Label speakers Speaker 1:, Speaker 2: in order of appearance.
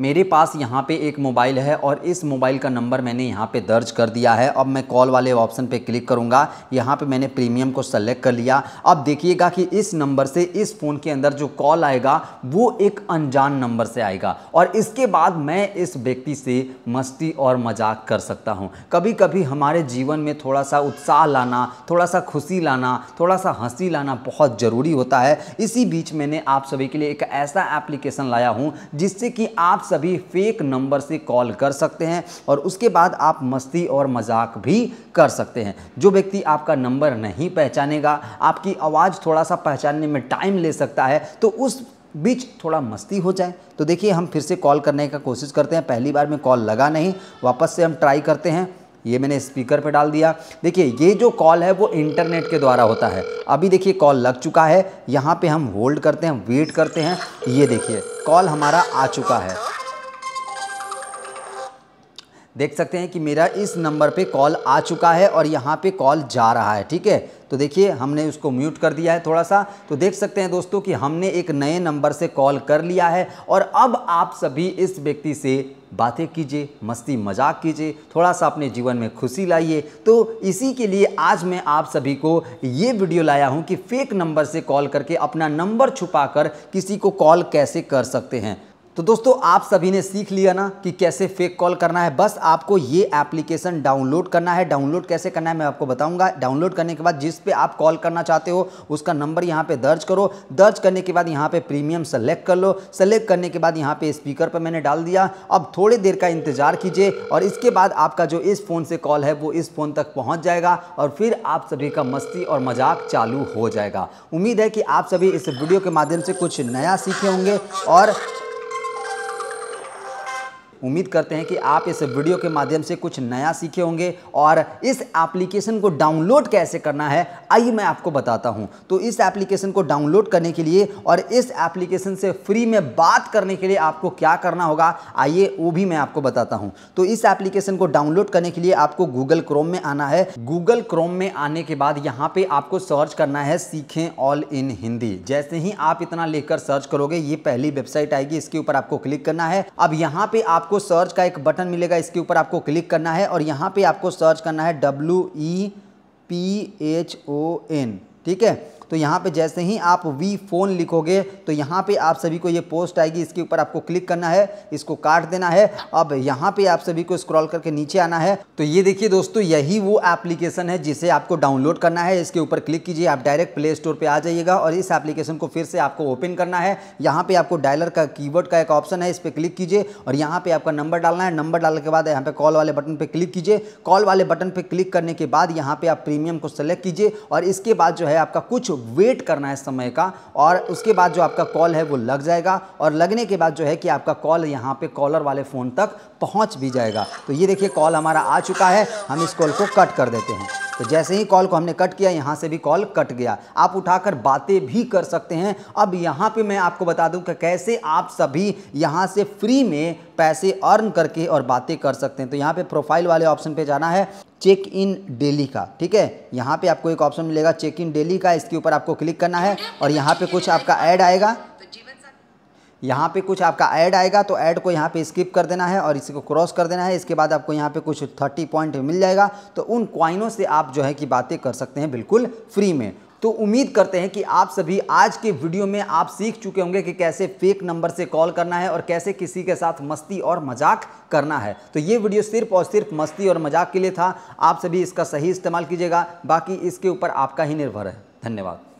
Speaker 1: मेरे पास यहाँ पे एक मोबाइल है और इस मोबाइल का नंबर मैंने यहाँ पे दर्ज कर दिया है अब मैं कॉल वाले ऑप्शन पे क्लिक करूँगा यहाँ पे मैंने प्रीमियम को सेलेक्ट कर लिया अब देखिएगा कि इस नंबर से इस फ़ोन के अंदर जो कॉल आएगा वो एक अनजान नंबर से आएगा और इसके बाद मैं इस व्यक्ति से मस्ती और मजाक कर सकता हूँ कभी कभी हमारे जीवन में थोड़ा सा उत्साह लाना थोड़ा सा खुशी लाना थोड़ा सा हंसी लाना बहुत ज़रूरी होता है इसी बीच मैंने आप सभी के लिए एक ऐसा एप्लीकेशन लाया हूँ जिससे कि आप सभी फेक नंबर से कॉल कर सकते हैं और उसके बाद आप मस्ती और मजाक भी कर सकते हैं जो व्यक्ति आपका नंबर नहीं पहचानेगा आपकी आवाज़ थोड़ा सा पहचानने में टाइम ले सकता है तो उस बीच थोड़ा मस्ती हो जाए तो देखिए हम फिर से कॉल करने का कोशिश करते हैं पहली बार में कॉल लगा नहीं वापस से हम ट्राई करते हैं ये मैंने स्पीकर पे डाल दिया देखिए ये जो कॉल है वो इंटरनेट के द्वारा होता है अभी देखिए कॉल लग चुका है यहाँ पे हम होल्ड करते हैं वेट करते हैं ये देखिए कॉल हमारा आ चुका है देख सकते हैं कि मेरा इस नंबर पे कॉल आ चुका है और यहाँ पे कॉल जा रहा है ठीक है तो देखिए हमने उसको म्यूट कर दिया है थोड़ा सा तो देख सकते हैं दोस्तों कि हमने एक नए नंबर से कॉल कर लिया है और अब आप सभी इस व्यक्ति से बातें कीजिए मस्ती मजाक कीजिए थोड़ा सा अपने जीवन में खुशी लाइए तो इसी के लिए आज मैं आप सभी को ये वीडियो लाया हूँ कि फेक नंबर से कॉल करके अपना नंबर छुपा कर किसी को कॉल कैसे कर सकते हैं तो दोस्तों आप सभी ने सीख लिया ना कि कैसे फेक कॉल करना है बस आपको ये एप्लीकेशन डाउनलोड करना है डाउनलोड कैसे करना है मैं आपको बताऊंगा डाउनलोड करने के बाद जिस पे आप कॉल करना चाहते हो उसका नंबर यहाँ पे दर्ज करो दर्ज करने के बाद यहाँ पे प्रीमियम सेलेक्ट कर लो सेलेक्ट करने के बाद यहाँ पे स्पीकर पर मैंने डाल दिया अब थोड़ी देर का इंतजार कीजिए और इसके बाद आपका जो इस फ़ोन से कॉल है वो इस फ़ोन तक पहुँच जाएगा और फिर आप सभी का मस्ती और मजाक चालू हो जाएगा उम्मीद है कि आप सभी इस वीडियो के माध्यम से कुछ नया सीखे होंगे और उम्मीद करते हैं कि आप इस वीडियो के माध्यम से कुछ नया सीखे होंगे और इस एप्लीकेशन को डाउनलोड कैसे करना है आइए मैं आपको बताता हूं तो इस एप्लीकेशन को डाउनलोड करने के लिए और इस एप्लीकेशन से फ्री में बात करने के लिए आपको क्या करना होगा आइए वो भी मैं आपको बताता हूँ तो इस एप्लीकेशन को डाउनलोड करने के लिए आपको गूगल क्रोम में आना है गूगल क्रोम में आने के बाद यहाँ पे आपको सर्च करना है सीखें ऑल इन हिंदी जैसे ही आप इतना लिखकर सर्च करोगे ये पहली वेबसाइट आएगी इसके ऊपर आपको क्लिक करना है अब यहाँ पे आप आपको सर्च का एक बटन मिलेगा इसके ऊपर आपको क्लिक करना है और यहाँ पे आपको सर्च करना है W E P H O N ठीक है तो यहाँ पे जैसे ही आप वी फ़ोन लिखोगे तो यहाँ पे आप सभी को ये पोस्ट आएगी इसके ऊपर आपको क्लिक करना है इसको काट देना है अब यहाँ पे आप सभी को स्क्रॉल करके नीचे आना है तो ये देखिए दोस्तों यही वो एप्लीकेशन है जिसे आपको डाउनलोड करना है इसके ऊपर क्लिक कीजिए आप डायरेक्ट प्ले स्टोर पर आ जाइएगा और इस एप्लीकेशन को फिर से आपको ओपन करना है यहाँ पर आपको डायलर का की का एक ऑप्शन है इस पर क्लिक कीजिए और यहाँ पर आपका नंबर डालना है नंबर डालने के बाद यहाँ पर कॉल वाले बटन पर क्लिक कीजिए कॉल वाले बटन पर क्लिक करने के बाद यहाँ पर आप प्रीमियम को सेलेक्ट कीजिए और इसके बाद जो है आपका कुछ वेट करना है समय का और उसके बाद जो आपका कॉल है वो लग जाएगा और लगने के बाद जो है कि आपका कॉल यहाँ पे कॉलर वाले फ़ोन तक पहुँच भी जाएगा तो ये देखिए कॉल हमारा आ चुका है हम इस कॉल को कट कर देते हैं तो जैसे ही कॉल को हमने कट किया यहाँ से भी कॉल कट गया आप उठाकर बातें भी कर सकते हैं अब यहाँ पे मैं आपको बता दूँ कि कैसे आप सभी यहाँ से फ्री में पैसे अर्न करके और बातें कर सकते हैं तो यहाँ पे प्रोफाइल वाले ऑप्शन पे जाना है चेक इन डेली का ठीक है यहाँ पे आपको एक ऑप्शन मिलेगा चेक इन डेली का इसके ऊपर आपको क्लिक करना है और यहाँ पे कुछ आपका ऐड आएगा यहाँ पे कुछ आपका ऐड आएगा तो ऐड को यहाँ पे स्किप कर देना है और इसी को क्रॉस कर देना है इसके बाद आपको यहाँ पे कुछ 30 पॉइंट मिल जाएगा तो उन क्वाइनों से आप जो है कि बातें कर सकते हैं बिल्कुल फ्री में तो उम्मीद करते हैं कि आप सभी आज के वीडियो में आप सीख चुके होंगे कि कैसे फेक नंबर से कॉल करना है और कैसे किसी के साथ मस्ती और मजाक करना है तो ये वीडियो सिर्फ और सिर्फ मस्ती और मजाक के लिए था आप सभी इसका सही इस्तेमाल कीजिएगा बाकी इसके ऊपर आपका ही निर्भर है धन्यवाद